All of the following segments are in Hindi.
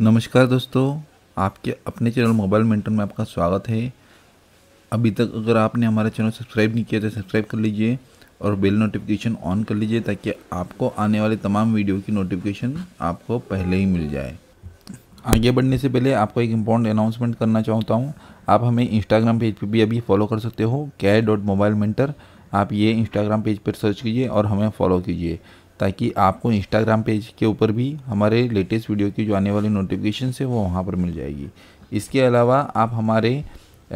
नमस्कार दोस्तों आपके अपने चैनल मोबाइल मेंटन में आपका स्वागत है अभी तक अगर आपने हमारा चैनल सब्सक्राइब नहीं किया तो सब्सक्राइब कर लीजिए और बेल नोटिफिकेशन ऑन कर लीजिए ताकि आपको आने वाले तमाम वीडियो की नोटिफिकेशन आपको पहले ही मिल जाए आगे बढ़ने से पहले आपको एक इम्पोर्टेंट अनाउंसमेंट करना चाहता हूँ आप हमें इंस्टाग्राम पेज पर भी अभी फॉलो कर सकते हो कै डॉट मोबाइल आप ये इंस्टाग्राम पेज पर सर्च कीजिए और हमें फॉलो कीजिए ताकि आपको इंस्टाग्राम पेज के ऊपर भी हमारे लेटेस्ट वीडियो की जो आने वाली नोटिफिकेशन है वो वहाँ पर मिल जाएगी इसके अलावा आप हमारे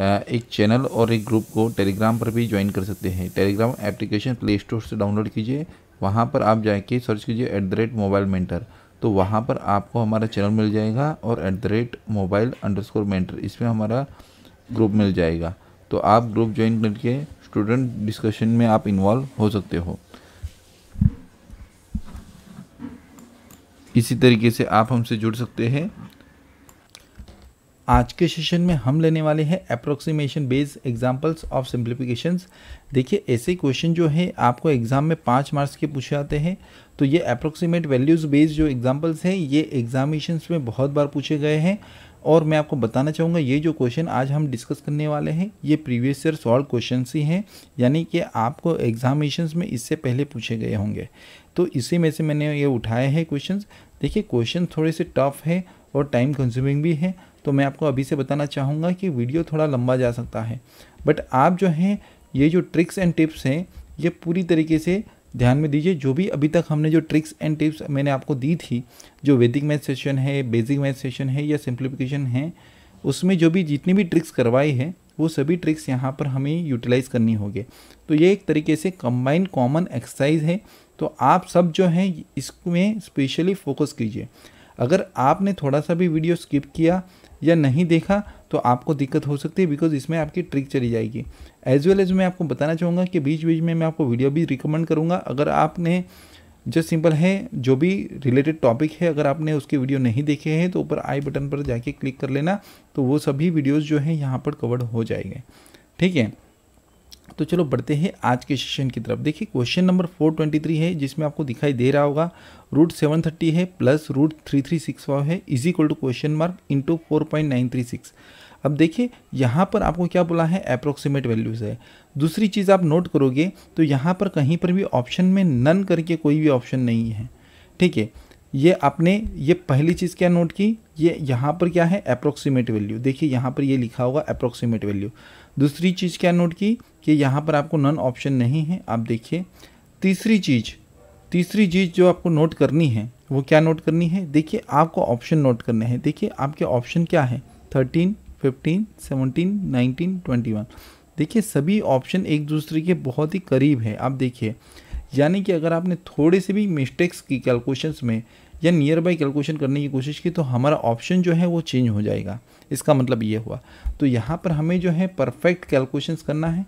एक चैनल और एक ग्रुप को टेलीग्राम पर भी ज्वाइन कर सकते हैं टेलीग्राम एप्लीकेशन प्ले स्टोर से डाउनलोड कीजिए वहाँ पर आप जाके सर्च कीजिए at the rate mobile mentor तो वहाँ पर आपको हमारा चैनल मिल जाएगा और at the rate mobile underscore mentor इसमें हमारा ग्रुप मिल जाएगा तो आप ग्रुप ज्वाइन करके स्टूडेंट डिस्कशन में आप इन्वॉल्व हो सकते हो इसी तरीके से आप हमसे जुड़ सकते हैं आज के सेशन में हम लेने वाले हैं approximation based examples of simplifications देखिए ऐसे क्वेश्चन जो है आपको एग्ज़ाम में पाँच मार्क्स के पूछे जाते हैं तो ये अप्रोक्सीमेट वैल्यूज़ बेस्ड जो एग्जांपल्स हैं ये एग्जामिनेशंस में बहुत बार पूछे गए हैं और मैं आपको बताना चाहूँगा ये जो क्वेश्चन आज हम डिस्कस करने वाले हैं ये प्रीवियस ईयर सॉल्व क्वेश्चन ही हैं यानी कि आपको एग्जामिनेशंस में इससे पहले पूछे गए होंगे तो इसी में से मैंने ये उठाए हैं क्वेश्चंस देखिए क्वेश्चन थोड़े से टफ है और टाइम कंज्यूमिंग भी है तो मैं आपको अभी से बताना चाहूँगा कि वीडियो थोड़ा लंबा जा सकता है बट आप जो हैं ये जो ट्रिक्स एंड टिप्स हैं ये पूरी तरीके से ध्यान में दीजिए जो भी अभी तक हमने जो ट्रिक्स एंड टिप्स मैंने आपको दी थी जो वैदिक मैथ सेशन है बेसिक मैथ सेशन है या सिंप्लीफिकेशन है उसमें जो भी जितनी भी ट्रिक्स करवाई है वो सभी ट्रिक्स यहाँ पर हमें यूटिलाइज़ करनी होगी तो ये एक तरीके से कम्बाइंड कॉमन एक्सरसाइज है तो आप सब जो हैं इसमें स्पेशली फोकस कीजिए अगर आपने थोड़ा सा भी वीडियो स्किप किया या नहीं देखा तो आपको दिक्कत हो सकती है बिकॉज इसमें आपकी ट्रिक चली जाएगी एज वेल एज मैं आपको बताना चाहूँगा कि बीच बीच में मैं आपको वीडियो भी रिकमेंड करूँगा अगर आपने जो सिंपल है जो भी रिलेटेड टॉपिक है अगर आपने उसके वीडियो नहीं देखे हैं तो ऊपर आई बटन पर जाके क्लिक कर लेना तो वो सभी वीडियोज़ जो हैं यहाँ पर कवर हो जाएंगे ठीक है तो चलो बढ़ते हैं आज के सेशन की तरफ देखिए क्वेश्चन नंबर 423 है जिसमें आपको दिखाई दे रहा होगा रूट सेवन थर्टी है plus root three three six five है is equal to question mark into four point nine three six अब देखिए यहाँ पर आपको क्या बोला है अप्रोक्सीमेट वैल्यूज़ है दूसरी चीज़ आप नोट करोगे तो यहाँ पर कहीं पर भी ऑप्शन में नन करके कोई भी ऑप्शन नहीं है ठीक है ये आपने ये पहली चीज़ क्या नोट की ये यहाँ पर क्या है अप्रोक्सीमेट वैल्यू देखिए यहाँ पर ये लिखा होगा अप्रोक्सीमेट वैल्यू दूसरी चीज़ क्या नोट की कि यहाँ पर आपको नन ऑप्शन नहीं है आप देखिए तीसरी चीज़ तीसरी चीज़ जो आपको नोट करनी है वो क्या नोट करनी है देखिए आपको ऑप्शन नोट करने हैं देखिए आपके ऑप्शन क्या है thirteen fifteen seventeen nineteen twenty one देखिए सभी ऑप्शन एक दूसरे के बहुत ही करीब है आप देखिए यानी कि अगर आपने थोड़े से भी मिस्टेक्स की कैलकुलेशंस में या नियर बाई कैलकुलेशन करने की कोशिश की तो हमारा ऑप्शन जो है वो चेंज हो जाएगा इसका मतलब ये हुआ तो यहाँ पर हमें जो है परफेक्ट कैलकुलेशंस करना है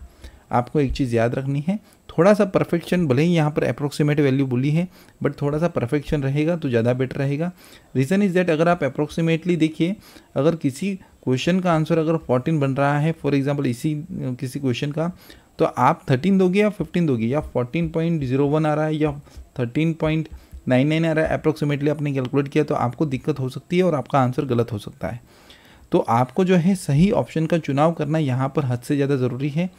आपको एक चीज़ याद रखनी है थोड़ा सा परफेक्शन भले ही यहाँ पर अप्रोक्सीमेट वैल्यू बोली है बट थोड़ा सा परफेक्शन रहेगा तो ज़्यादा बेटर रहेगा रीज़न इज़ दैट अगर आप अप्रोक्सीमेटली देखिए अगर किसी क्वेश्चन का आंसर अगर 14 बन रहा है फॉर एग्जांपल इसी किसी क्वेश्चन का तो आप 13 दोगे या 15 दोगे या 14.01 आ रहा है या 13.99 आ रहा है अप्रोक्सीमेटली आपने कैलकुलेट किया तो आपको दिक्कत हो सकती है और आपका आंसर गलत हो सकता है तो आपको जो है सही ऑप्शन का चुनाव करना यहाँ पर हद से ज़्यादा ज़रूरी है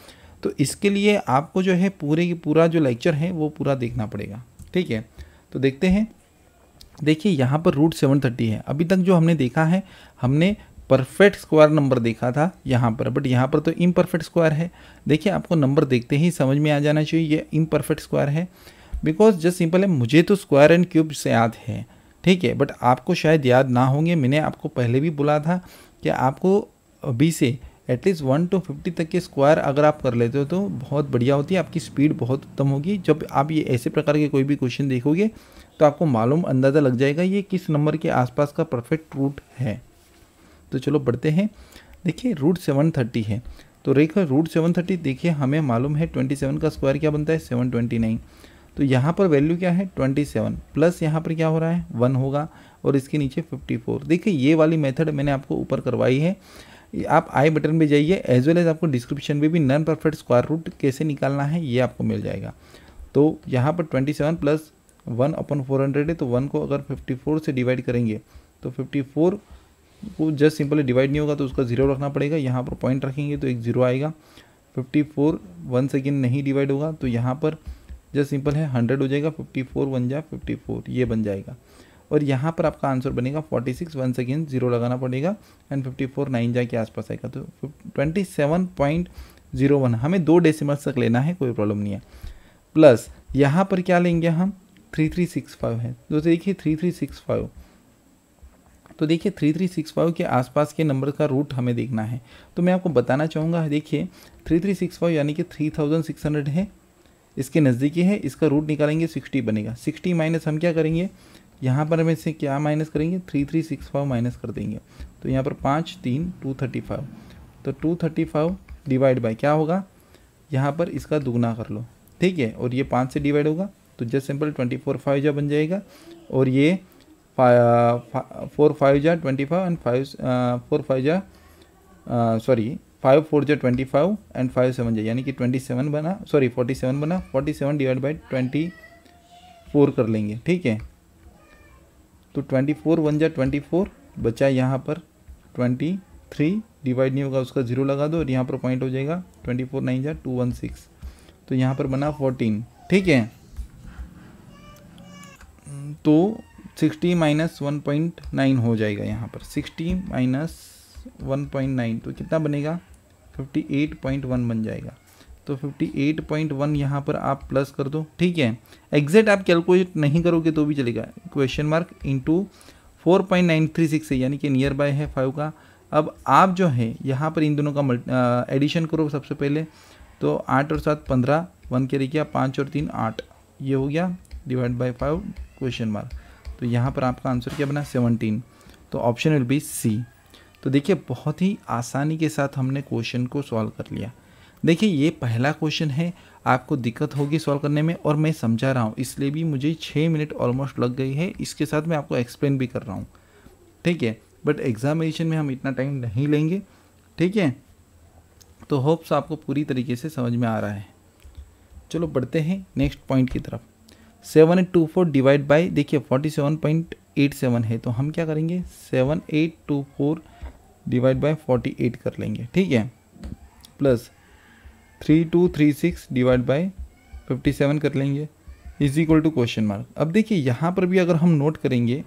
तो इसके लिए आपको जो है पूरे की पूरा जो लेक्चर है वो पूरा देखना पड़ेगा ठीक है तो देखते हैं देखिए यहाँ पर रूट सेवन थर्टी है अभी तक जो हमने देखा है हमने परफेक्ट स्क्वायर नंबर देखा था यहाँ पर बट यहाँ पर तो इम्परफेक्ट स्क्वायर है देखिए आपको नंबर देखते ही समझ में आ जाना चाहिए ये इम्परफेक्ट स्क्वायर है बिकॉज जस्ट सिंपल है मुझे तो स्क्वायर एंड क्यूब से याद है ठीक है बट आपको शायद याद ना होंगे मैंने आपको पहले भी बोला था कि आपको बी से एटलीस्ट वन टू फिफ्टी तक के स्क्वायर अगर आप कर लेते हो तो बहुत बढ़िया होती है आपकी स्पीड बहुत कम होगी जब आप ये ऐसे प्रकार के कोई भी क्वेश्चन देखोगे तो आपको मालूम अंदाज़ा लग जाएगा ये किस नंबर के आसपास का परफेक्ट रूट है तो चलो बढ़ते हैं देखिए रूट सेवन थर्टी है तो रेखा रूट सेवन थर्टी देखिए हमें मालूम है ट्वेंटी सेवन का स्क्वायर क्या बनता है सेवन ट्वेंटी नाइन तो यहाँ पर वैल्यू क्या है ट्वेंटी सेवन प्लस यहाँ पर क्या हो रहा है वन होगा और इसके नीचे 54 देखिए ये वाली मेथड मैंने आपको ऊपर करवाई है आप आई बटन पे जाइए एज वेल एज आपको डिस्क्रिप्शन में भी नॉन परफेक्ट स्क्वायर रूट कैसे निकालना है ये आपको मिल जाएगा तो यहाँ पर twenty seven plus one upon four hundred है तो वन को अगर फिफ्टी फोर से डिवाइड करेंगे तो फिफ्टी फोर को जस्ट सिंपली डिवाइड नहीं होगा तो उसका जीरो रखना पड़ेगा यहाँ पर पॉइंट रखेंगे तो एक जीरो आएगा फिफ्टी फोर वन सेकेंड नहीं डिवाइड होगा तो यहाँ पर जस्ट सिंपल है हंड्रेड हो जाएगा फिफ्टी फोर वन जाए फिफ्टी फोर ये बन जाएगा और यहाँ पर आपका आंसर बनेगा forty six one second zero लगाना पड़ेगा एंड फिफ्टी फोर नाइन जा के आसपास आएगा तो twenty seven point zero one हमें दो डेसिमल्स तक लेना है कोई प्रॉब्लम नहीं है प्लस यहाँ पर क्या लेंगे हम थ्री थ्री सिक्स फाइव है तो देखिए थ्री थ्री सिक्स फाइव तो देखिए थ्री थ्री सिक्स फाइव के आसपास के नंबर का रूट हमें देखना है तो मैं आपको बताना चाहूँगा देखिए थ्री थ्री सिक्स फाइव यानी कि थ्री थाउजेंड सिक्स हंड्रेड है इसके नज़दीकी है इसका रूट निकालेंगे सिक्सटी बनेगा सिक्सटी माइनस हम क्या करेंगे यहाँ पर हम इसे क्या माइनस करेंगे three three six five minus कर देंगे तो यहाँ पर पाँच तीन टू थर्टी फाइव तो two thirty five divide by क्या होगा यहाँ पर इसका दुगना कर लो ठीक है और ये पाँच से डिवाइड होगा तो just simple twenty four five जा बन जाएगा और ये फोर फाइव जा twenty five and five four five जा सॉरी फाइव फोर जा twenty five and five seven जा यानी कि ट्वेंटी सेवन बना सॉरी फोर्टी सेवन बना forty seven divide by twenty four कर लेंगे ठीक है तो ट्वेंटी फोर वन जा ट्वेंटी फोर बचा यहाँ पर ट्वेंटी थ्री डिवाइड नहीं होगा उसका जीरो लगा दो और यहाँ पर पॉइंट हो जाएगा ट्वेंटी फोर नाइन जा टू वन सिक्स तो यहाँ पर बना फोर्टीन ठीक है तो sixty minus one point nine हो जाएगा यहाँ पर sixty minus one point nine तो कितना बनेगा फिफ्टी एट पॉइंट वन बन जाएगा तो 58.1 यहाँ पर आप प्लस कर दो ठीक है एग्जैक्ट आप कैलकुलेट नहीं करोगे तो भी चलेगा question mark into four point nine three six है यानी कि नियर बाय है फाइव का अब आप जो है यहाँ पर इन दोनों का एडिशन करो सबसे पहले तो आठ और सात पंद्रह वन के किया पाँच और तीन आठ ये हो गया divide by five question mark तो यहाँ पर आपका आंसर क्या बना सेवनटीन तो ऑप्शन विल बी सी तो देखिए बहुत ही आसानी के साथ हमने क्वेश्चन को सॉल्व कर लिया देखिए ये पहला क्वेश्चन है आपको दिक्कत होगी सॉल्व करने में और मैं समझा रहा हूँ इसलिए भी मुझे छः मिनट ऑलमोस्ट लग गई है इसके साथ मैं आपको एक्सप्लेन भी कर रहा हूँ ठीक है बट एग्जामिनेशन में हम इतना टाइम नहीं लेंगे ठीक है तो होप्स आपको पूरी तरीके से समझ में आ रहा है चलो बढ़ते हैं नेक्स्ट पॉइंट की तरफ seven eight two four divide by देखिए forty seven point eight seven है तो हम क्या करेंगे seven eight two four divide by forty eight कर लेंगे ठीक है plus three two three six divide by fifty seven कर लेंगे is equal to question mark अब देखिए यहाँ पर भी अगर हम नोट करेंगे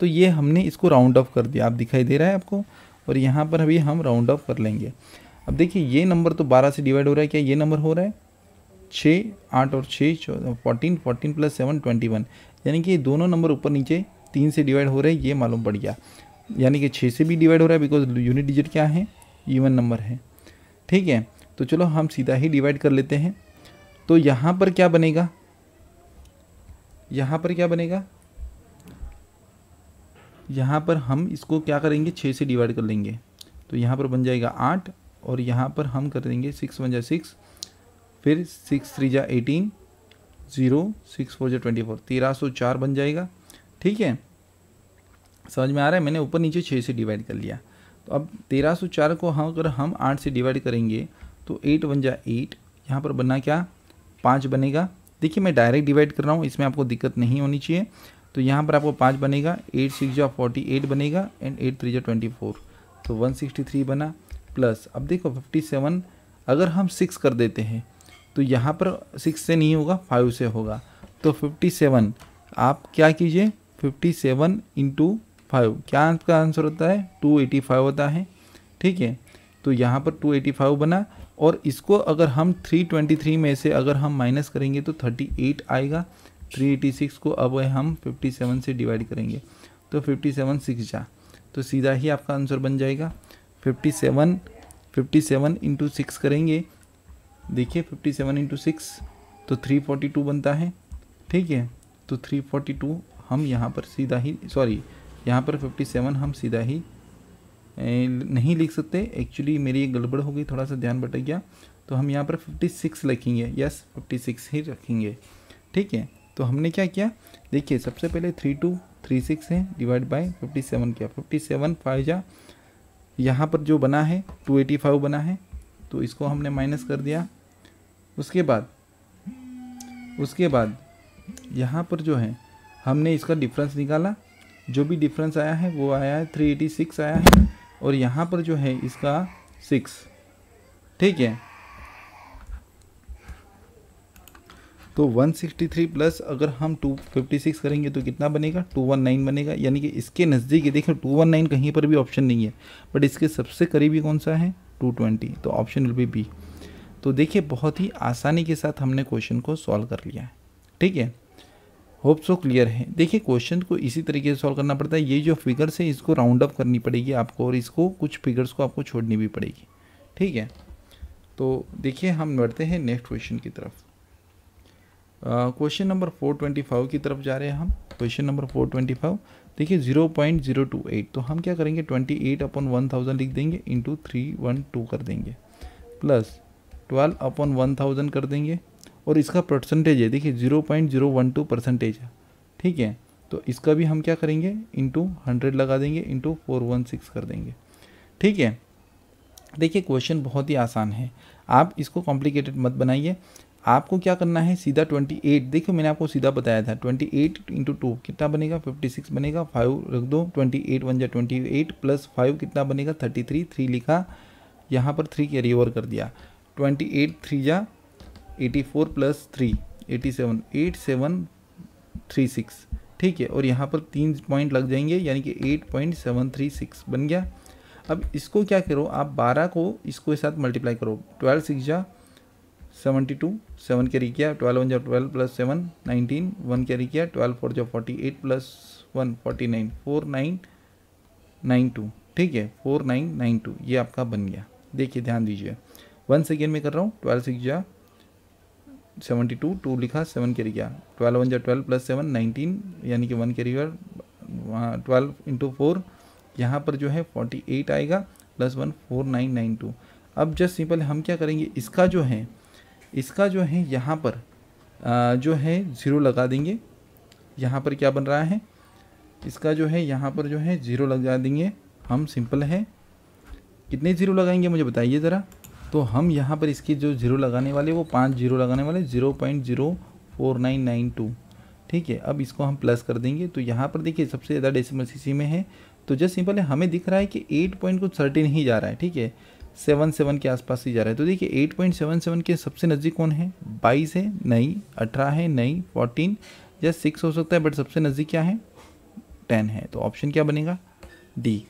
तो ये हमने इसको राउंड ऑफ कर दिया आप दिखाई दे रहा है आपको और यहाँ पर अभी हम राउंड ऑफ कर लेंगे अब देखिए ये नंबर तो बारह से डिवाइड हो रहा है क्या ये नंबर हो रहा है छः आठ और छः fourteen fourteen plus seven twenty one यानी कि ये दोनों नंबर ऊपर नीचे तीन से डिवाइड हो रहे हैं ये मालूम पड़ गया यानी कि छः से भी डिवाइड हो रहा है बिकॉज यूनिट डिजिट क्या है इवन नंबर है ठीक है तो चलो हम सीधा ही डिवाइड कर लेते हैं तो यहाँ पर क्या बनेगा यहाँ पर क्या बनेगा यहाँ पर हम इसको क्या करेंगे छः से डिवाइड कर लेंगे तो यहाँ पर बन जाएगा आठ और यहाँ पर हम कर देंगे सिक्स वन जा सिक्स फिर सिक्स थ्री जा एटीन ज़ीरो सिक्स फोर जा ट्वेंटी फोर तेरह सौ चार बन जाएगा ठीक है समझ में आ रहा है मैंने ऊपर नीचे छः से डिवाइड कर लिया तो अब तेरह सौ चार को हम अगर हम आठ से डिवाइड करेंगे तो एट वन जा एट यहाँ पर बना क्या पाँच बनेगा देखिए मैं डायरेक्ट डिवाइड कर रहा हूँ इसमें आपको दिक्कत नहीं होनी चाहिए तो यहाँ पर आपको पाँच बनेगा एट सिक्स जा फोर्टी एट बनेगा एंड एट थ्री जा ट्वेंटी फोर तो वन सिक्सटी थ्री बना प्लस अब देखो फिफ्टी सेवन अगर हम सिक्स कर देते हैं तो यहाँ पर सिक्स से नहीं होगा फाइव से होगा तो फिफ्टी सेवन आप क्या कीजिए फिफ्टी सेवन इंटू फाइव क्या आपका आंसर होता है टू एटी फाइव होता है ठीक है तो यहाँ पर टू एटी फाइव बना और इसको अगर हम 323 में से अगर हम माइनस करेंगे तो 38 आएगा 386 को अब हम 57 से डिवाइड करेंगे तो 57 सिक्स जा तो सीधा ही आपका आंसर बन जाएगा 57 57 इंटू सिक्स करेंगे देखिए 57 इंटू सिक्स तो 342 बनता है ठीक है तो 342 हम यहाँ पर सीधा ही सॉरी यहाँ पर 57 हम सीधा ही नहीं लिख सकते एक्चुअली मेरी एक गड़बड़ हो गई थोड़ा सा ध्यान भटक गया तो हम यहाँ पर 56 लिखेंगे यस 56 ही रखेंगे ठीक है तो हमने क्या किया देखिए सबसे पहले थ्री टू थ्री सिक्स है डिवाइड बाय फिफ्टी सेवन किया फिफ्टी सेवन फाइव जा यहाँ पर जो बना है टू एटी फाइव बना है तो इसको हमने माइनस कर दिया उसके बाद उसके बाद यहाँ पर जो है हमने इसका डिफरेंस निकाला जो भी डिफरेंस आया है वो आया है थ्री एटी सिक्स आया है और यहाँ पर जो है इसका सिक्स ठीक है तो 163 प्लस अगर हम 256 करेंगे तो कितना बनेगा 219 बनेगा यानी कि इसके नज़दीक ये देखो 219 कहीं पर भी ऑप्शन नहीं है बट इसके सबसे करीबी कौन सा है 220 तो ऑप्शन विल बी बी तो देखिए बहुत ही आसानी के साथ हमने क्वेश्चन को सॉल्व कर लिया है ठीक है होप सो क्लियर है देखिए क्वेश्चन को इसी तरीके से सॉल्व करना पड़ता है ये जो फिगर्स है इसको राउंड अप करनी पड़ेगी आपको और इसको कुछ फिगर्स को आपको छोड़नी भी पड़ेगी ठीक है तो देखिए हम बढ़ते हैं नेक्स्ट क्वेश्चन की तरफ question number four twenty five की तरफ जा रहे हैं हम question number four twenty five देखिए zero point zero two eight तो हम क्या करेंगे twenty eight upon one thousand लिख देंगे इंटू थ्री वन टू कर देंगे plus twelve upon one thousand कर देंगे और इसका परसेंटेज है देखिए zero point zero one two percentage है ठीक है तो इसका भी हम क्या करेंगे इंटू हंड्रेड लगा देंगे इंटू फोर वन सिक्स कर देंगे ठीक है देखिए क्वेश्चन बहुत ही आसान है आप इसको कॉम्प्लिकेटेड मत बनाइए आपको क्या करना है सीधा ट्वेंटी एट देखिए मैंने आपको सीधा बताया था ट्वेंटी एट इंटू टू कितना बनेगा फिफ्टी सिक्स बनेगा फाइव रख दो ट्वेंटी एट वन जा ट्वेंटी एट प्लस फाइव कितना बनेगा थर्टी थ्री थ्री लिखा यहाँ पर थ्री कैरी ओवर कर दिया ट्वेंटी एट थ्री जा eighty four plus three eighty seven eight seven three six ठीक है और यहाँ पर तीन पॉइंट लग जाएंगे यानी कि eight point seven three six बन गया अब इसको क्या करो आप बारह को इसको के साथ मल्टीप्लाई करो ट्वेल्व सिक्स जा सेवेंटी टू सेवन कैरी किया ट्वेल्व वन जा twelve plus seven nineteen one carry किया ट्वेल्व फोर जा forty eight plus one forty nine four nine nine two ठीक है फोर नाइन नाइन टू ये आपका बन गया देखिए ध्यान दीजिए वन सेकेंड में कर रहा हूँ ट्वेल्व सिक्स जा सेवेंटी टू टू लिखा सेवन कैरी रिया ट्वेल्व वन जा ट्वेल्व प्लस सेवन नाइनटीन यानी कि वन कैरी रिया वहाँ ट्वेल्व इंटू फोर यहाँ पर जो है फोर्टी एट आएगा plus one four nine nine two अब जस्ट सिंपल हम क्या करेंगे इसका जो है इसका जो है यहाँ पर आ, जो है ज़ीरो लगा देंगे यहाँ पर क्या बन रहा है इसका जो है यहाँ पर जो है ज़ीरो लगा देंगे हम सिंपल हैं कितने ज़ीरो लगाएंगे मुझे बताइए ज़रा तो हम यहाँ पर इसकी जो जीरो लगाने वाले वो पाँच जीरो लगाने वाले zero point zero four nine nine two ठीक है अब इसको हम प्लस कर देंगे तो यहाँ पर देखिए सबसे ज़्यादा डेसिमल इसी में है तो जस्ट सिंपल है हमें दिख रहा है कि एट पॉइंट कुछ थर्टीन ही जा रहा है ठीक है सेवन सेवन के आसपास ही जा रहा है तो देखिए एट पॉइंट सेवन सेवन के सबसे नज़दीक कौन है बाईस है नहीं अठारह है नहीं फोर्टीन या सिक्स हो सकता है बट सबसे नज़दीक क्या है टेन है तो ऑप्शन क्या बनेगा डी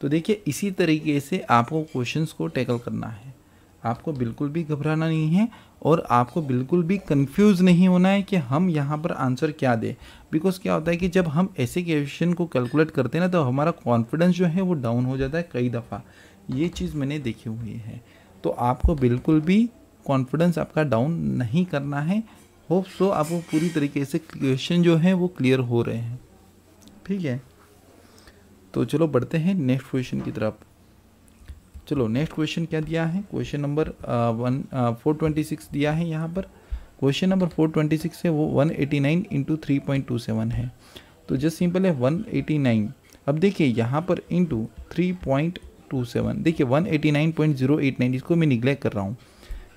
तो देखिए इसी तरीके से आपको क्वेश्चंस को टैकल करना है आपको बिल्कुल भी घबराना नहीं है और आपको बिल्कुल भी कंफ्यूज नहीं होना है कि हम यहाँ पर आंसर क्या दें बिकॉज क्या होता है कि जब हम ऐसे क्वेश्चन को कैलकुलेट करते हैं ना तो हमारा कॉन्फिडेंस जो है वो डाउन हो जाता है कई दफ़ा ये चीज़ मैंने देखी हुई है तो आपको बिल्कुल भी कॉन्फिडेंस आपका डाउन नहीं करना है होप सो आपको पूरी तरीके से क्वेश्चन जो है वो क्लियर हो रहे हैं ठीक है तो चलो बढ़ते हैं नेक्स्ट क्वेश्चन की तरफ चलो नेक्स्ट क्वेश्चन क्या दिया है question number one four twenty six दिया है यहाँ पर question number four twenty six है वो one eighty nine into three point two seven है तो जस्ट सिंपल है वन एटी नाइन अब देखिए यहाँ पर into three point two seven देखिए one eighty nine point zero eight nine इसको मैं निग्लेक्ट कर रहा हूँ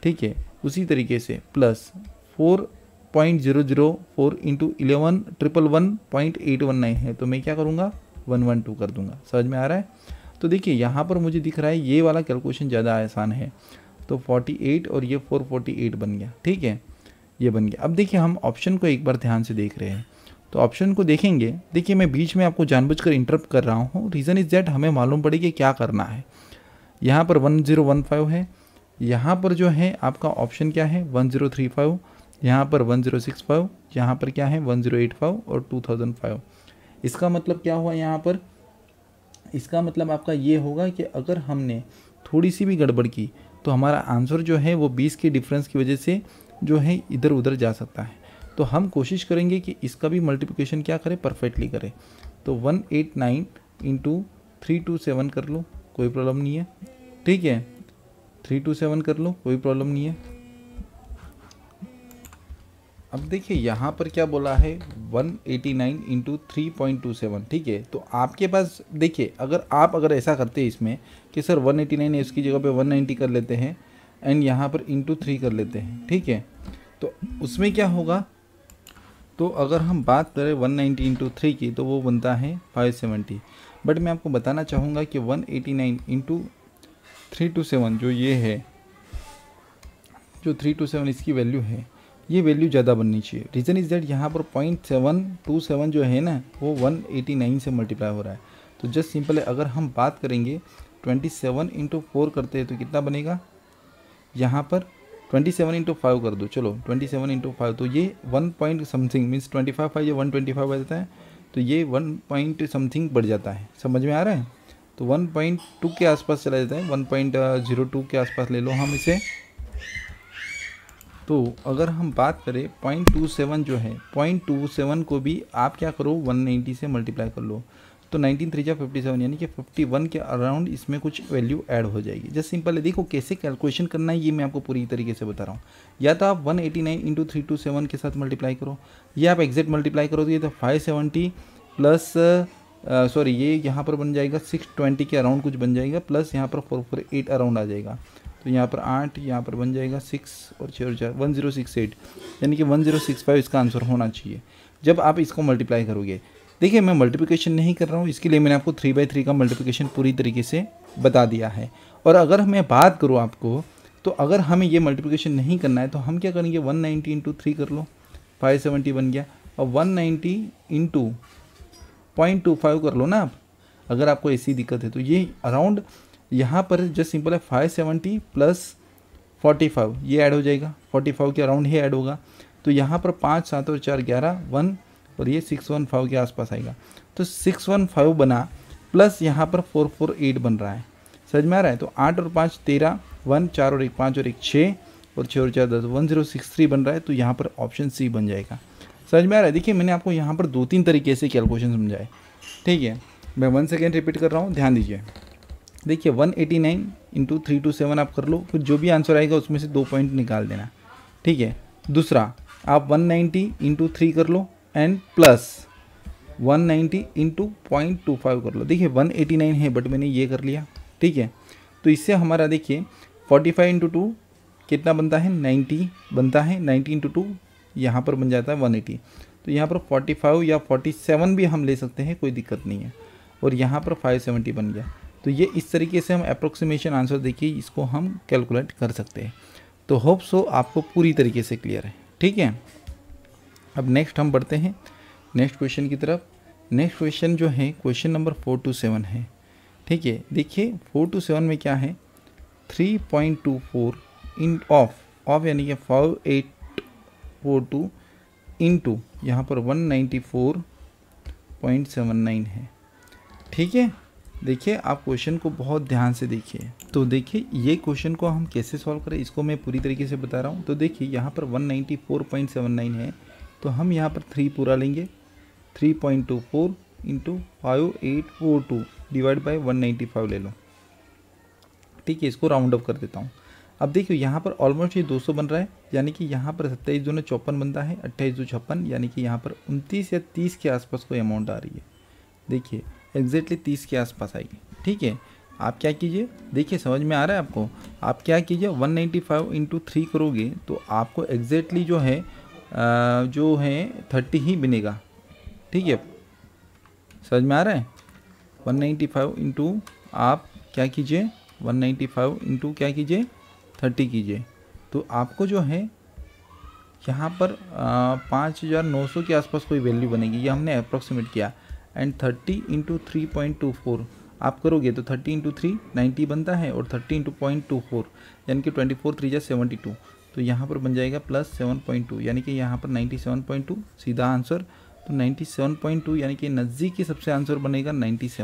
ठीक है उसी तरीके से plus four point zero zero four into eleven triple one point eight one nine है तो मैं क्या करूँगा वन वन टू कर दूंगा समझ में आ रहा है तो देखिए यहाँ पर मुझे दिख रहा है ये वाला कैलकुलेशन ज़्यादा आसान है तो 48 और ये 448 बन गया ठीक है ये बन गया अब देखिए हम ऑप्शन को एक बार ध्यान से देख रहे हैं तो ऑप्शन को देखेंगे देखिए मैं बीच में आपको कर इंटरप्ट कर रहा हूँ रीज़न इज़ दैट हमें मालूम पड़े कि क्या करना है यहाँ पर फाइव है यहाँ पर जो है आपका ऑप्शन क्या है फाइव यहाँ पर 1065 यहाँ पर क्या है 1085 और 2005 इसका मतलब क्या हुआ यहाँ पर इसका मतलब आपका ये होगा कि अगर हमने थोड़ी सी भी गड़बड़ की तो हमारा आंसर जो है वो बीस के डिफरेंस की वजह से जो है इधर उधर जा सकता है तो हम कोशिश करेंगे कि इसका भी मल्टीप्लिकेशन क्या करें परफेक्टली करें तो one eight nine into three two seven कर लो कोई प्रॉब्लम नहीं है ठीक है थ्री टू सेवन कर लो कोई प्रॉब्लम नहीं है अब देखिए यहाँ पर क्या बोला है 189 एटी नाइन इंटू ठीक है तो आपके पास देखिए अगर आप अगर ऐसा करते हैं इसमें कि सर 189 एटी नाइन इसकी जगह पे 190 कर लेते हैं एंड यहाँ पर इंटू थ्री कर लेते हैं ठीक है तो उसमें क्या होगा तो अगर हम बात करें 190 नाइन्टी इंटू थ्री की तो वो बनता है 570 बट मैं आपको बताना चाहूँगा कि 189 eighty nine into three two seven जो ये है जो थ्री टू सेवन इसकी वैल्यू है ये वैल्यू ज़्यादा बननी चाहिए रीज़न इज़ दैट यहाँ पर पॉइंट सेवन टू सेवन जो है ना वो वन एटी नाइन से मल्टीप्लाई हो रहा है तो जस्ट सिंपल है अगर हम बात करेंगे ट्वेंटी सेवन इंटू फोर करते हैं तो कितना बनेगा यहाँ पर ट्वेंटी सेवन इंटू फाइव कर दो चलो ट्वेंटी सेवन इंटू फाइव तो ये one point something means twenty five five ये वन ट्वेंटी फाइव आ जाता है तो ये वन पॉइंट समथिंग बढ़ जाता है समझ में आ रहा है तो वन पॉइंट टू के आसपास चला जाता है वन पॉइंट जीरो टू के आसपास ले लो हम इसे तो अगर हम बात करें पॉइंट टू सेवन जो है पॉइंट टू सेवन को भी आप क्या करो वन नाइन्टी से मल्टीप्लाई कर लो तो नाइनटीन थ्री या फिफ्टी सेवन यानी कि फिफ्टी वन के अराउंड इसमें कुछ वैल्यू ऐड हो जाएगी जस्ट सिंपल है देखो कैसे कैलकुलेशन करना है ये मैं आपको पूरी तरीके से बता रहा हूँ या तो आप one eighty nine into three two seven के साथ मल्टीप्लाई करो या आप एग्जैक्ट मल्टीप्लाई करो तो ये तो फाइव सेवेंटी प्लस सॉरी ये यहाँ पर बन जाएगा सिक्स ट्वेंटी के अराउंड कुछ बन जाएगा प्लस यहाँ पर फोर फोर एट अराउंड आ जाएगा तो यहाँ पर आठ यहाँ पर बन जाएगा सिक्स और छः और चार वन ज़ीरो सिक्स एट यानी कि वन ज़ीरो सिक्स फाइव इसका आंसर होना चाहिए जब आप इसको मल्टीप्लाई करोगे देखिए मैं मल्टीप्लिकेशन नहीं कर रहा हूँ इसके लिए मैंने आपको थ्री बाई थ्री का मल्टीप्लिकेशन पूरी तरीके से बता दिया है और अगर मैं बात करूँ आपको तो अगर हमें ये मल्टीप्लिकेशन नहीं करना है तो हम क्या करेंगे वन नाइन्टी इंटू थ्री कर लो फाइव सेवेंटी बन गया और one ninety into point two five कर लो ना आप अगर आपको ऐसी दिक्कत है तो ये अराउंड यहाँ पर जो सिंपल है five seventy plus forty five ये ऐड हो जाएगा फोर्टी फाइव के अराउंड ही ऐड होगा तो यहाँ पर पाँच सात और चार ग्यारह वन और ये सिक्स वन फाइव के आसपास आएगा तो सिक्स वन फाइव बना प्लस यहाँ पर फोर फोर एट बन रहा है समझ में आ रहा है तो आठ और पाँच तेरह वन चार और एक पाँच और एक छः और छः और चार दस वन जीरो सिक्स थ्री बन रहा है तो यहाँ पर ऑप्शन सी बन जाएगा समझ में आ रहा है देखिए मैंने आपको यहाँ पर दो तीन तरीके से कैलकुलेशन समझाए ठीक है मैं वन सेकेंड रिपीट कर रहा हूँ ध्यान दीजिए देखिए 189 eighty nine into three two seven आप कर लो फिर जो भी आंसर आएगा उसमें से दो पॉइंट निकाल देना ठीक है दूसरा आप 190 नाइन्टी इंटू थ्री कर लो and plus 190 ninety into point two five कर लो देखिए 189 है बट मैंने ये कर लिया ठीक है तो इससे हमारा देखिए 45 फाइव इंटू टू कितना बनता है 90 बनता है 90 इंटू टू यहाँ पर बन जाता है 180 तो यहाँ पर 45 या 47 भी हम ले सकते हैं कोई दिक्कत नहीं है और यहाँ पर 570 बन गया तो ये इस तरीके से हम अप्रोक्सीमेशन आंसर देखिए इसको हम कैलकुलेट कर सकते हैं तो होप सो आपको पूरी तरीके से क्लियर है ठीक है अब नेक्स्ट हम बढ़ते हैं नेक्स्ट क्वेश्चन की तरफ नेक्स्ट क्वेश्चन जो है question number four two seven है ठीक है देखिए फोर टू सेवन में क्या है थ्री पॉइंट टू फोर इन ऑफ ऑफ यानी कि five eight four two into यहाँ पर one ninety four point seven nine है ठीक है देखिए आप क्वेश्चन को बहुत ध्यान से देखिए तो देखिए ये क्वेश्चन को हम कैसे सॉल्व करें इसको मैं पूरी तरीके से बता रहा हूँ तो देखिए यहाँ पर 194.79 है तो हम यहाँ पर थ्री पूरा लेंगे 3.24 point two four into five eight four two divide by one ninety five ले लो ठीक है इसको राउंड अप कर देता हूँ अब देखिए यहाँ पर ऑलमोस्ट ये 200 बन रहा है यानी कि यहाँ पर सत्ताईस दो नौ चौपन बनता है अट्ठाईस दो छप्पन यानी कि यहाँ पर उनतीस या तीस के आसपास कोई अमाउंट आ रही है देखिए एग्जैक्टली तीस के आसपास आएगी ठीक है आप क्या कीजिए देखिए समझ में आ रहा है आपको आप क्या कीजिए 195 नाइन्टी फाइव इंटू थ्री करोगे तो आपको एग्जैक्टली जो है जो है थर्टी ही बनेगा ठीक है समझ में आ रहा है 195 नाइन्टी फाइव इंटू आप क्या कीजिए 195 नाइन्टी फाइव इंटू क्या कीजिए थर्टी कीजिए तो आपको जो है यहाँ पर पाँच हज़ार नौ सौ के आसपास कोई वैल्यू बनेगी ये हमने अप्रोक्सीमेट किया and thirty into three point two four आप करोगे तो थर्टी इंटू थ्री नाइन्टी बनता है और thirty into point two four यानी कि ट्वेंटी फोर थ्री जै सेवेंटी टू तो यहाँ पर बन जाएगा प्लस सेवन पॉइंट टू यानी कि यहाँ पर नाइन्टी सेवन पॉइंट टू सीधा आंसर तो 97.2 यानी कि नजदीक की सबसे आंसर बनेगा 97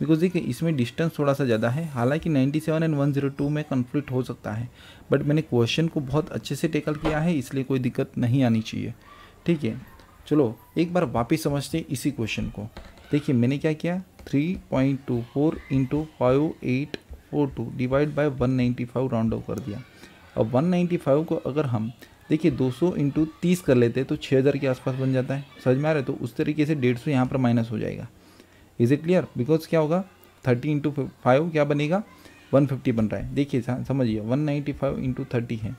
बिकॉज देखिए इसमें डिस्टेंस थोड़ा सा ज़्यादा है हालांकि 97 एंड 102 में कन्फ्लिक्ट हो सकता है बट मैंने क्वेश्चन को बहुत अच्छे से टेकल किया है इसलिए कोई दिक्कत नहीं आनी चाहिए ठीक है चलो एक बार वापिस समझते इसी क्वेश्चन को देखिए मैंने क्या किया three point two four into five eight four two divide by one ninety five round off कर दिया अब वन नाइन्टी फाइव को अगर हम देखिए दो सौ इंटू तीस कर लेते तो छः हज़ार के आसपास बन जाता है समझ में आ रहा है तो उस तरीके से डेढ़ सौ यहाँ पर माइनस हो जाएगा इज इट क्लियर बिकॉज क्या होगा थर्टी इंटू फाइव क्या बनेगा वन फिफ्टी बन रहा है देखिए समझिए one ninety five into thirty है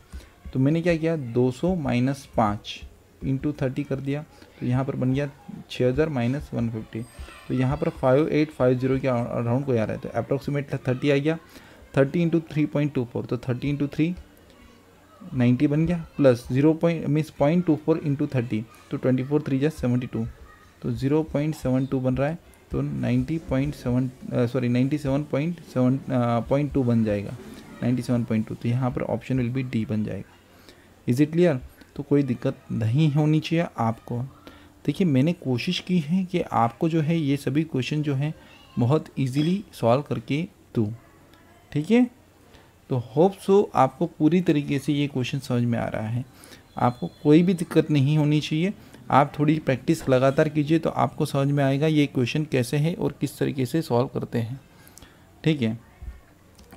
तो मैंने क्या किया दो सौ माइनस पाँच इंटू थर्टी कर दिया तो यहाँ पर बन गया छः हज़ार माइनस वन फिफ्टी तो यहाँ पर फाइव एट फाइव जीरो के अराउंड को आ रहा है तो अप्रोक्सीमेट थर्टी आ गया thirty into three point two four तो थर्टी इंटू थ्री नाइन्टी बन गया plus zero point means point two four into thirty तो ट्वेंटी फोर थ्री जै सेवेंटी टू तो जीरो पॉइंट सेवन टू बन रहा है तो ninety point seven sorry ninety seven point seven point two बन जाएगा नाइन्टी सेवन पॉइंट टू तो यहाँ पर ऑप्शन विल बी डी बन जाएगा इज इट क्लियर तो कोई दिक्कत नहीं होनी चाहिए आपको देखिए मैंने कोशिश की है कि आपको जो है ये सभी क्वेश्चन जो हैं बहुत इजीली सॉल्व करके दूँ ठीक है तो होप सो आपको पूरी तरीके से ये क्वेश्चन समझ में आ रहा है आपको कोई भी दिक्कत नहीं होनी चाहिए आप थोड़ी प्रैक्टिस लगातार कीजिए तो आपको समझ में आएगा ये क्वेश्चन कैसे है और किस तरीके से सॉल्व करते हैं ठीक है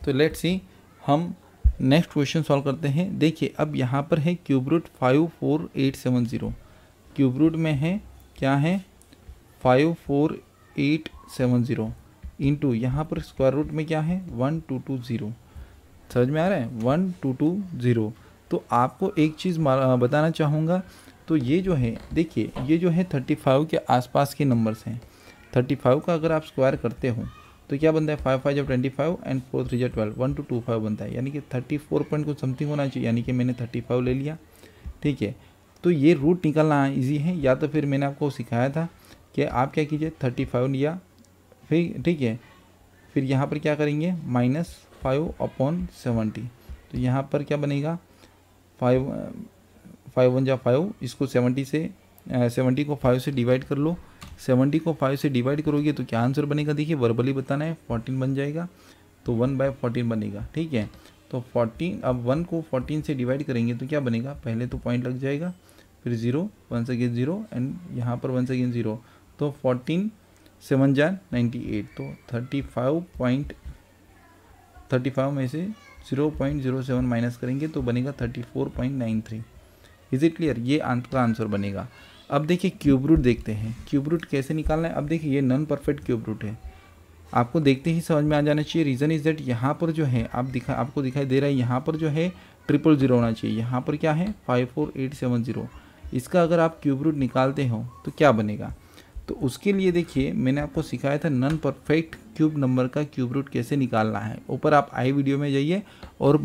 तो लेट्स सी हम नेक्स्ट क्वेश्चन सॉल्व करते हैं देखिए अब यहाँ पर है cube root five four eight seven zero cube root में है क्या है five four eight seven zero into यहाँ पर स्क्वायर रूट में क्या है वन टू टू ज़ीरो समझ में आ रहा है वन टू टू ज़ीरो तो आपको एक चीज़ बताना चाहूँगा तो ये जो है देखिए ये जो है थर्टी फाइव के आसपास के नंबर्स हैं थर्टी फाइव का अगर आप स्क्वायर करते हो तो क्या बनता है फाइव फाइव जब twenty five and four three जब twelve one two two five बनता है यानी कि थर्टी फोर पॉइंट कुछ समथिंग होना चाहिए यानी कि मैंने थर्टी फाइव ले लिया ठीक है तो ये रूट निकालना ईजी है या तो फिर मैंने आपको सिखाया था कि आप क्या कीजिए थर्टी फाइव लिया फिर ठीक है फिर यहाँ पर क्या करेंगे माइनस फाइव अपॉन सेवेंटी तो यहाँ पर क्या बनेगा फाइव फाइव वन जा फाइव इसको सेवेंटी से सेवेंटी को फाइव से डिवाइड कर लो सेवेंटी को फाइव से डिवाइड करोगे तो क्या आंसर बनेगा देखिए वर्बली बताना है फोर्टीन बन जाएगा तो वन बाय फोर्टीन बनेगा ठीक है तो फोर्टीन अब वन को फोर्टीन से डिवाइड करेंगे तो क्या बनेगा पहले तो पॉइंट लग जाएगा फिर zero one second zero and यहाँ पर वन सेकेंड ज़ीरो तो फोर्टीन सेवन जार नाइन्टी एट तो thirty five point thirty five में से zero point zero seven minus करेंगे तो बनेगा thirty four point nine three is it clear ये आंसर आंसर बनेगा अब देखिए क्यूब रूट देखते हैं क्यूब रूट कैसे निकालना है अब देखिए ये नॉन परफेक्ट क्यूब रूट है आपको देखते ही समझ में आ जाना चाहिए रीज़न इज़ दैट यहाँ पर जो है आप दिखा आपको दिखाई दे रहा है यहाँ पर जो है ट्रिपल ज़ीरो होना चाहिए यहाँ पर क्या है five four eight seven zero इसका अगर आप क्यूब रूट निकालते हो तो क्या बनेगा तो उसके लिए देखिए मैंने आपको सिखाया था नॉन परफेक्ट क्यूब नंबर का क्यूब रूट कैसे निकालना है ऊपर आप आई वीडियो में जाइए और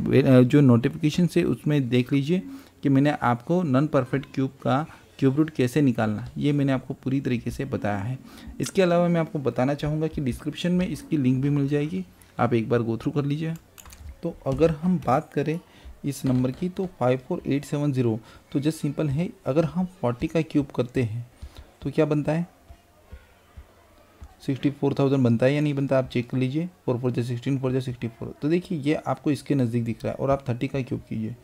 जो नोटिफिकेशन से उसमें देख लीजिए कि मैंने आपको नॉन परफेक्ट क्यूब का क्यूब रूट कैसे निकालना ये मैंने आपको पूरी तरीके से बताया है इसके अलावा मैं आपको बताना चाहूँगा कि डिस्क्रिप्शन में इसकी लिंक भी मिल जाएगी आप एक बार गो थ्रू कर लीजिए तो अगर हम बात करें इस नंबर की तो five four eight seven zero तो जस्ट सिंपल है अगर हम फोर्टी का क्यूब करते हैं तो क्या बनता है सिक्सटी फोर थाउजेंड बनता है या नहीं बनता आप चेक कर लीजिए फोर फोर जै सिक्सटीन फोर जै सिक्सटी फोर तो देखिए ये आपको इसके नज़दीक दिख रहा है और आप थर्टी का क्यूब कीजिए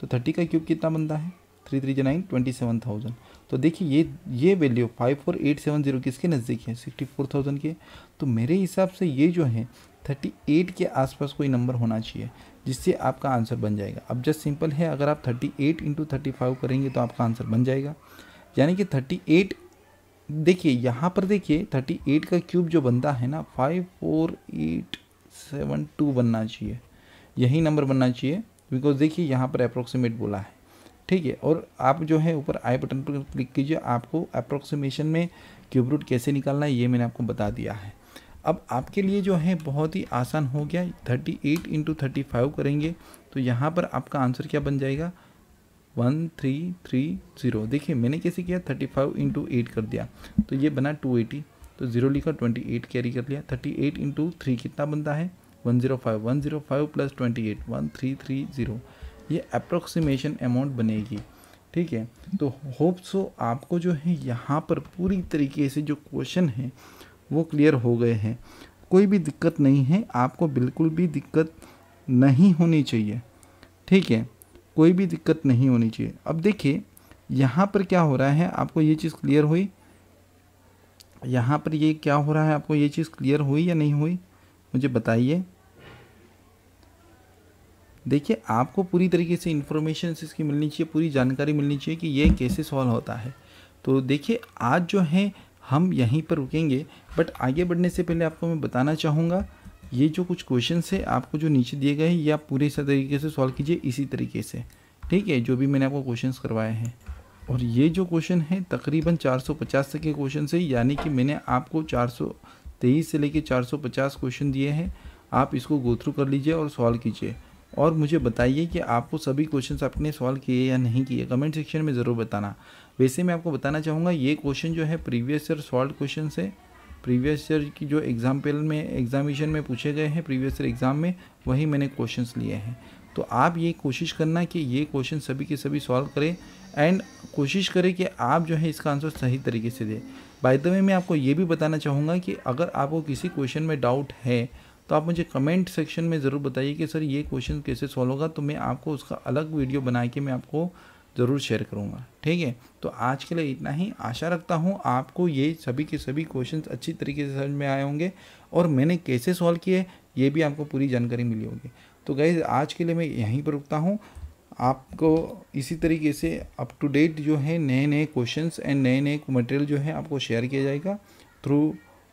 तो थर्टी का क्यूब कितना बनता है थ्री थ्री जो नाइन ट्वेंटी सेवन थाउजेंड तो देखिए ये ये value five four eight seven zero किसके नज़दीक है सिक्सटी फोर थाउजेंड के तो मेरे हिसाब से ये जो है थर्टी एट के आसपास कोई नंबर होना चाहिए जिससे आपका आंसर बन जाएगा अब जस्ट सिंपल है अगर आप thirty eight into thirty five करेंगे तो आपका आंसर बन जाएगा यानी कि थर्टी एट देखिए यहाँ पर देखिए थर्टी एट का क्यूब जो बनता है ना five four eight seven two बनना चाहिए यही नंबर बनना चाहिए बिकॉज देखिए यहाँ पर अप्रोक्सीमेट बोला है ठीक है और आप जो है ऊपर आई बटन पर क्लिक कीजिए आपको अप्रोक्सीमेशन में क्यूब रूट कैसे निकालना है ये मैंने आपको बता दिया है अब आपके लिए जो है बहुत ही आसान हो गया 38 एट इंटू थर्टी करेंगे तो यहाँ पर आपका आंसर क्या बन जाएगा वन थ्री थ्री ज़ीरो देखिए मैंने कैसे किया थर्टी फाइव इंटू एट कर दिया तो ये बना टू एटी तो ज़ीरो लिखा ट्वेंटी एट कैरी कर लिया थर्टी एट इंटू थ्री कितना बनता है one zero five one zero five plus twenty eight one three three zero ये अप्रोक्सीमेशन अमाउंट बनेगी ठीक है तो होप सो आपको जो है यहाँ पर पूरी तरीके से जो क्वेश्चन है वो क्लियर हो गए हैं कोई भी दिक्कत नहीं है आपको बिल्कुल भी दिक्कत नहीं होनी चाहिए ठीक है कोई भी दिक्कत नहीं होनी चाहिए अब देखिए यहाँ पर क्या हो रहा है आपको ये चीज़ क्लियर हुई यहाँ पर ये क्या हो रहा है आपको ये चीज़ क्लियर हुई या नहीं हुई मुझे बताइए देखिए आपको पूरी तरीके से इन्फॉर्मेशन इसकी मिलनी चाहिए पूरी जानकारी मिलनी चाहिए कि ये कैसे सॉल्व होता है तो देखिए आज जो है हम यहीं पर रुकेंगे बट आगे बढ़ने से पहले आपको मैं बताना चाहूँगा ये जो कुछ क्वेश्चन है आपको जो नीचे दिए गए हैं ये आप पूरे इसी तरीके से सॉल्व कीजिए इसी तरीके से ठीक है जो भी मैंने आपको क्वेश्चंस करवाए हैं और ये जो क्वेश्चन है तकरीबन 450 तक के क्वेश्चन से यानी कि मैंने आपको 423 से लेके 450 क्वेश्चन दिए हैं आप इसको गो थ्रू कर लीजिए और सॉल्व कीजिए और मुझे बताइए कि आपको सभी क्वेश्चन आपने सॉल्व किए या नहीं किए कमेंट सेक्शन में ज़रूर बताना वैसे मैं आपको बताना चाहूँगा ये क्वेश्चन जो है प्रीवियस ईयर सॉल्व क्वेश्चन है प्रीवियस ईयर की जो एग्जाम्पल में एग्जामिशन में पूछे गए हैं प्रीवियस ईयर एग्ज़ाम में वही मैंने क्वेश्चन लिए हैं तो आप ये कोशिश करना कि ये क्वेश्चन सभी के सभी सॉल्व करें एंड कोशिश करें कि आप जो है इसका आंसर सही तरीके से दें बाय द वे मैं आपको ये भी बताना चाहूँगा कि अगर आपको किसी क्वेश्चन में डाउट है तो आप मुझे कमेंट सेक्शन में ज़रूर बताइए कि सर ये क्वेश्चन कैसे सॉल्व होगा तो मैं आपको उसका अलग वीडियो बना के मैं आपको ज़रूर शेयर करूँगा ठीक है तो आज के लिए इतना ही आशा रखता हूँ आपको ये सभी के सभी क्वेश्चंस अच्छी तरीके से समझ में आए होंगे और मैंने कैसे सॉल्व किए ये भी आपको पूरी जानकारी मिली होगी तो गैज़ आज के लिए मैं यहीं पर रुकता हूँ आपको इसी तरीके से अप टू डेट जो है नए नए क्वेश्चंस एंड नए नए मटेरियल जो है आपको शेयर किया जाएगा थ्रू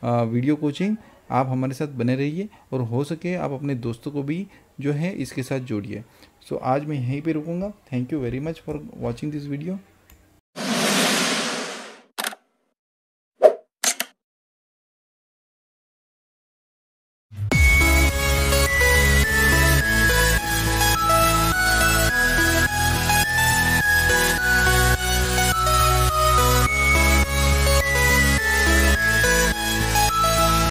वीडियो कोचिंग आप हमारे साथ बने रहिए और हो सके आप अपने दोस्तों को भी जो है इसके साथ जोड़िए सो so, आज मैं यहीं पे रुकूँगा thank you very much for watching this video